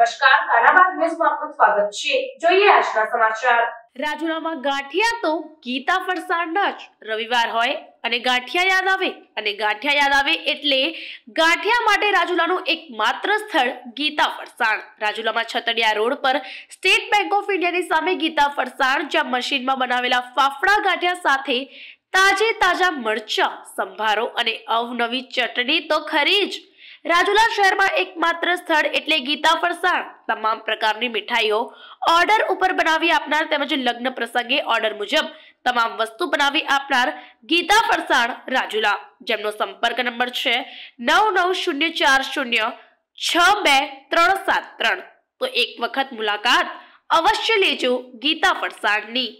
નમસ્કાર કાનાબાગ ન્યૂઝમાં આપનું સ્વાગત છે જોઈએ આજના સમાચાર રાજુલામાં ગાંઠિયા તો ગીતા ફરસાણના જ રવિવાર હોય અને ગાંઠિયા યાદ આવે અને ગાંઠિયા યાદ આવે એટલે ગાંઠિયા માટે રાજુલાનું એક માત્ર સ્થળ ગીતા ફરસાણ રાજુલામાં છતડિયા રોડ પર સ્ટેટ બેંક ઓફ ઇન્ડિયાની સામે ગીતા ફરસાણ જ્યાં મશીનમાં બનાવેલા ફાફડા ગાંઠિયા સાથે તાજે તાજા મરચા સંભારો અને અવનવી ચટણી તો ખરી જ રાજુલા શહેરમાં એકમાત્ર સ્થળ એટલે ગીતા ફરસાણ તમામ પ્રકારની મીઠાઈઓ ઓર્ડર ઉપર બનાવી આપનાર તેમજ લગ્ન પ્રસંગે ઓર્ડર મુજબ તમામ વસ્તુ બનાવી આપનાર ગીતા ફરસાણ રાજુલા જેમનો સંપર્ક નંબર છે નવ નવ શૂન્ય ચાર શૂન્ય છ બે ત્રણ સાત ત્રણ તો એક વખત મુલાકાત અવશ્ય લેજો ગીતા ફરસાણની